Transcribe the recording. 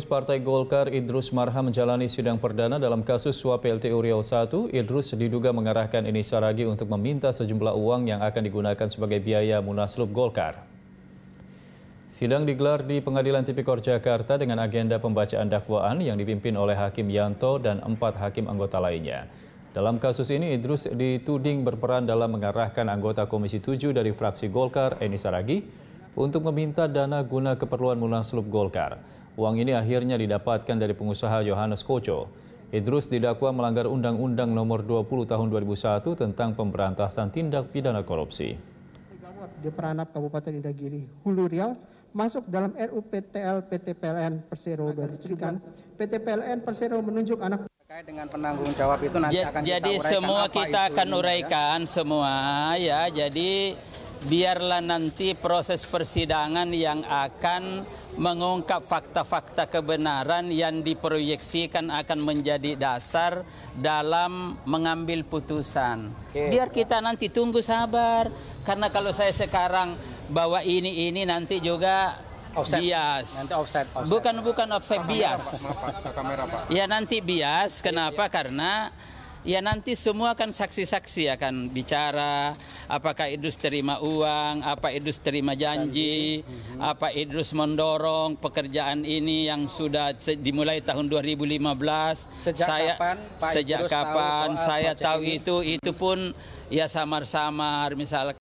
Politikus Partai Golkar Idrus Marham menjalani sidang perdana dalam kasus suap PLTU Riau I. Idrus diduga mengarahkan Eni Saragi untuk meminta sejumlah uang yang akan digunakan sebagai biaya munaslub Golkar. Sidang digelar di Pengadilan Tipikor Jakarta dengan agenda pembacaan dakwaan yang dipimpin oleh Hakim Yanto dan empat hakim anggota lainnya. Dalam kasus ini, Idrus dituding berperan dalam mengarahkan anggota Komisi 7 dari fraksi Golkar, Eni Saragi, untuk meminta dana guna keperluan Munaslup Golkar. Uang ini akhirnya didapatkan dari pengusaha Johannes Koco. Idrus didakwa melanggar Undang-Undang Nomor 20 Tahun 2001 tentang pemberantasan tindak pidana korupsi. Di Peranap Kabupaten Indragiri, Hulu Riau, masuk dalam RUPTL PT PLN Persero dan PT PLN Persero menunjuk anak terkait dengan penanggung jawab itu nanti akan jadi kita semua kita akan ya. uraikan ya. semua ya jadi biarlah nanti proses persidangan yang akan mengungkap fakta-fakta kebenaran yang diproyeksikan akan menjadi dasar dalam mengambil putusan. Okay. Biar kita nanti tunggu sabar, karena kalau saya sekarang bawa ini ini nanti juga offset. bias. Nanti offset, offset. Bukan bukan offset bias. Ya nanti bias. Kenapa? Iya, iya. Karena Ya nanti semua kan saksi-saksi akan bicara apakah Idrus terima uang, apa Idrus terima janji, apa Idrus mendorong pekerjaan ini yang sudah dimulai tahun 2015. Sejak saya, kapan Pak Sejak Idrus kapan tahu saya tahu ini? itu itu pun ya samar-samar misalnya